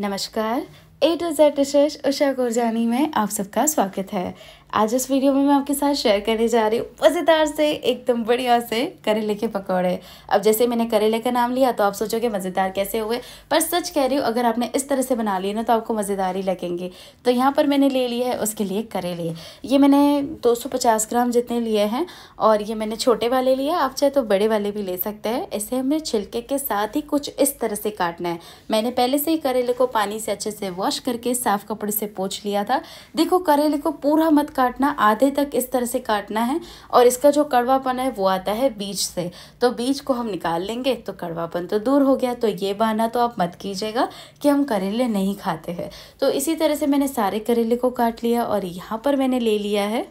नमस्कार A to Z dishes Usha Gurjani में आप सबका स्वागत है आज इस वीडियो में मैं आपके साथ शेयर करने जा रही हूँ मज़ेदार से एकदम बढ़िया से करेले के पकौड़े अब जैसे मैंने करेले का नाम लिया तो आप सोचोगे मज़ेदार कैसे हुए पर सच कह रही हूँ अगर आपने इस तरह से बना लिए ना तो आपको मज़ेदार ही लगेंगे तो यहाँ पर मैंने ले लिया है उसके लिए करेले ये मैंने पचास ग्राम जितने लिए हैं और ये मैंने छोटे वाले लिए आप चाहे तो बड़े वाले भी ले सकते हैं इसे हमें छिलके के साथ ही कुछ इस तरह से काटना है मैंने पहले से ही करेले को पानी से अच्छे से वॉश करके साफ़ कपड़े से पोछ लिया था देखो करेले को पूरा मत काटना आधे तक इस तरह से काटना है और इसका जो कड़वापन है वो आता है बीज से तो बीज को हम निकाल लेंगे तो कड़वापन तो दूर हो गया तो ये बहाना तो आप मत कीजिएगा कि हम करेले नहीं खाते हैं तो इसी तरह से मैंने सारे करेले को काट लिया और यहाँ पर मैंने ले लिया है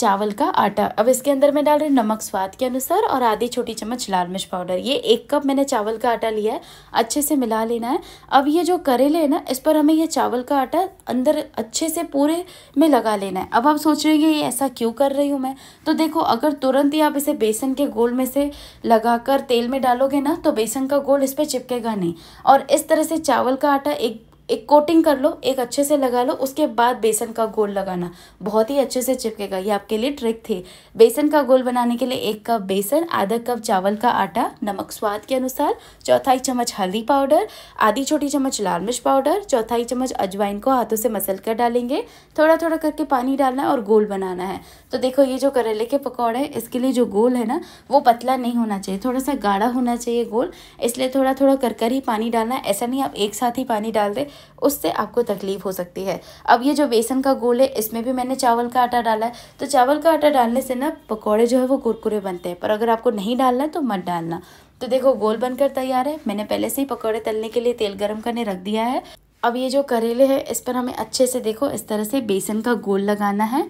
चावल का आटा अब इसके अंदर मैं डाल रही हूँ नमक स्वाद के अनुसार और आधी छोटी चम्मच लाल मिर्च पाउडर ये एक कप मैंने चावल का आटा लिया है अच्छे से मिला लेना है अब ये जो करेले हैं ना इस पर हमें ये चावल का आटा अंदर अच्छे से पूरे में लगा लेना है अब आप सोच रहे हैं ये ऐसा क्यों कर रही हूँ मैं तो देखो अगर तुरंत ही आप इसे बेसन के गोल में से लगा तेल में डालोगे ना तो बेसन का गोल इस पर चिपकेगा नहीं और इस तरह से चावल का आटा एक एक कोटिंग कर लो एक अच्छे से लगा लो उसके बाद बेसन का गोल लगाना बहुत ही अच्छे से चिपकेगा ये आपके लिए ट्रिक थी बेसन का गोल बनाने के लिए एक कप बेसन आधा कप चावल का आटा नमक स्वाद के अनुसार चौथाई चम्मच हल्दी पाउडर आधी छोटी चम्मच लाल मिर्च पाउडर चौथाई चम्मच अजवाइन को हाथों से मसल कर डालेंगे थोड़ा थोड़ा करके पानी डालना है और गोल बनाना है तो देखो ये जो करेले के पकौड़े हैं इसके लिए जो गोल है ना वो पतला नहीं होना चाहिए थोड़ा सा गाढ़ा होना चाहिए गोल इसलिए थोड़ा थोड़ा कर कर ही पानी डालना है ऐसा नहीं आप एक साथ ही पानी डाल दें उससे आपको तकलीफ हो सकती है अब ये जो बेसन का गोल है इसमें भी मैंने चावल का आटा डाला है तो चावल का आटा डालने से ना पकौड़े जो है वो कुरकुरे बनते हैं पर अगर आपको नहीं डालना है तो मत डालना तो देखो गोल बनकर तैयार है मैंने पहले से ही पकौड़े तलने के लिए तेल गर्म करने रख दिया है अब ये जो करेले हैं इस पर हमें अच्छे से देखो इस तरह से बेसन का गोल लगाना है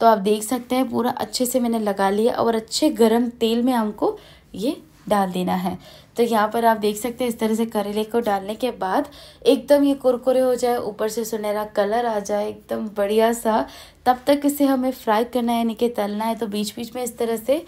तो आप देख सकते हैं पूरा अच्छे से मैंने लगा लिया और अच्छे गरम तेल में हमको ये डाल देना है तो यहाँ पर आप देख सकते हैं इस तरह से करेले को डालने के बाद एकदम ये कुरकुरे हो जाए ऊपर से सुनहरा कलर आ जाए एकदम बढ़िया सा तब तक इसे हमें फ्राई करना है यानी कि तलना है तो बीच बीच में इस तरह से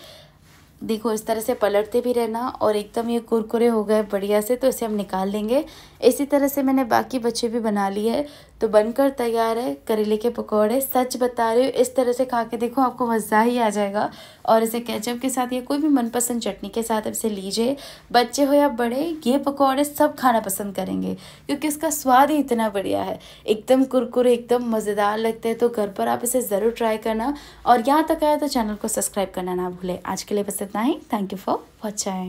देखो इस तरह से पलटते भी रहना और एकदम ये कुरकुरे हो गए बढ़िया से तो इसे हम निकाल लेंगे इसी तरह से मैंने बाकी बच्चे भी बना लिए तो बनकर तैयार है करेले के पकौड़े सच बता रही हूँ इस तरह से खा के देखो आपको मज़ा ही आ जाएगा और इसे केचप के साथ या कोई भी मनपसंद चटनी के साथ इसे लीजिए बच्चे हो या बड़े ये पकौड़े सब खाना पसंद करेंगे क्योंकि इसका स्वाद ही इतना बढ़िया है एकदम कुरकुरे एकदम मज़ेदार लगते हैं तो घर पर आप इसे ज़रूर ट्राई करना और यहाँ तक आया तो चैनल को सब्सक्राइब करना ना भूलें आज के लिए बस इतना ही थैंक यू फॉर वॉचिंग